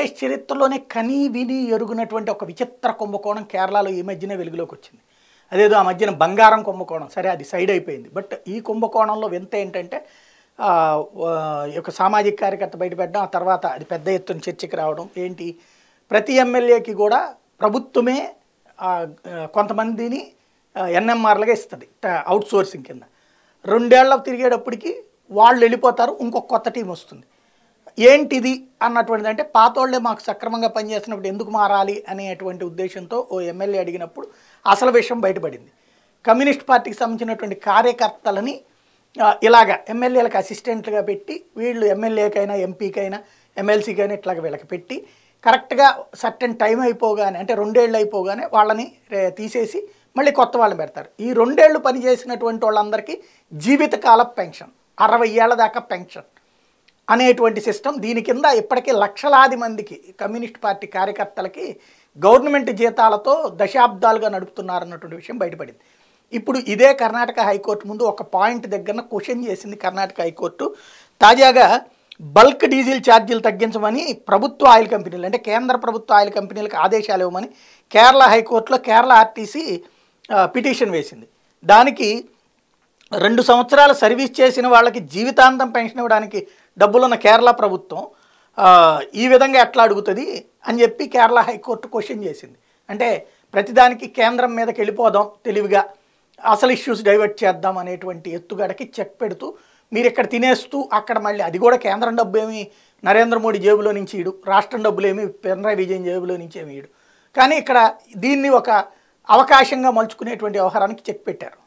ఆంధ్రప్రదేశ్ చరిత్రలోనే కనీ విని ఎరుగునటువంటి ఒక విచిత్ర కుంభకోణం కేరళలో ఈ మధ్యనే వెలుగులోకి వచ్చింది అదేదో ఆ మధ్యన బంగారం కుంభకోణం సరే అది సైడ్ అయిపోయింది బట్ ఈ కుంభకోణంలో వింత ఏంటంటే ఒక సామాజిక కార్యకర్త బయటపెట్టడం ఆ తర్వాత అది పెద్ద ఎత్తున చర్చకి రావడం ఏంటి ప్రతి ఎమ్మెల్యేకి కూడా ప్రభుత్వమే కొంతమందిని ఎన్ఎంఆర్లుగా ఇస్తుంది అవుట్ సోర్సింగ్ కింద రెండేళ్లకు తిరిగేటప్పటికి వాళ్ళు వెళ్ళిపోతారు ఇంకొక కొత్త టీం వస్తుంది ఏంటిది అన్నటువంటిది అంటే పాతోళ్లే మాకు సక్రమంగా పనిచేస్తున్నప్పుడు ఎందుకు మారాలి అనేటువంటి ఉద్దేశంతో ఓ ఎమ్మెల్యే అడిగినప్పుడు అసలు విషయం బయటపడింది కమ్యూనిస్ట్ పార్టీకి సంబంధించినటువంటి కార్యకర్తలని ఇలాగ ఎమ్మెల్యేలకు అసిస్టెంట్లుగా పెట్టి వీళ్ళు ఎమ్మెల్యేకైనా ఎంపీకైనా ఎమ్మెల్సీకైనా ఇట్లాగ వీళ్ళకి పెట్టి కరెక్ట్గా సర్టెన్ టైం అయిపోగానే అంటే రెండేళ్ళు అయిపోగానే వాళ్ళని తీసేసి మళ్ళీ కొత్త వాళ్ళని పెడతారు ఈ రెండేళ్ళు పనిచేసినటువంటి వాళ్ళందరికీ జీవితకాల పెన్షన్ అరవై ఏళ్ళ దాకా పెన్షన్ అనేటువంటి సిస్టమ్ దీని కింద ఇప్పటికీ లక్షలాది మందికి కమ్యూనిస్ట్ పార్టీ కార్యకర్తలకి గవర్నమెంట్ జీతాలతో దశాబ్దాలుగా నడుపుతున్నారన్నటువంటి విషయం బయటపడింది ఇప్పుడు ఇదే కర్ణాటక హైకోర్టు ముందు ఒక పాయింట్ దగ్గర క్వశ్చన్ చేసింది కర్ణాటక హైకోర్టు తాజాగా బల్క్ డీజిల్ ఛార్జీలు తగ్గించమని ప్రభుత్వ ఆయిల్ కంపెనీలు అంటే కేంద్ర ప్రభుత్వ ఆయిల్ కంపెనీలకు ఆదేశాలు ఇవ్వమని కేరళ హైకోర్టులో కేరళ ఆర్టీసీ పిటిషన్ వేసింది దానికి రెండు సంవత్సరాలు సర్వీస్ చేసిన వాళ్ళకి జీవితాంతం పెన్షన్ ఇవ్వడానికి డబ్బులున్న కేరళ ప్రభుత్వం ఈ విధంగా ఎట్లా అడుగుతుంది అని చెప్పి కేరళ హైకోర్టు క్వశ్చన్ చేసింది అంటే ప్రతిదానికి కేంద్రం మీదకి వెళ్ళిపోదాం తెలివిగా అసలు ఇష్యూస్ డైవర్ట్ చేద్దాం అనేటువంటి ఎత్తుగడకి చెక్ పెడుతూ మీరు ఇక్కడ తినేస్తూ అక్కడ మళ్ళీ అది కూడా కేంద్రం డబ్బు ఏమి నరేంద్ర మోడీ జేబులో నుంచి ఇడు రాష్ట్రం డబ్బులు ఏమి పినరాయి విజయన్ జేబులో నుంచి ఏమి ఇడు కానీ ఇక్కడ దీన్ని ఒక అవకాశంగా మలుచుకునేటువంటి వ్యవహారానికి చెక్ పెట్టారు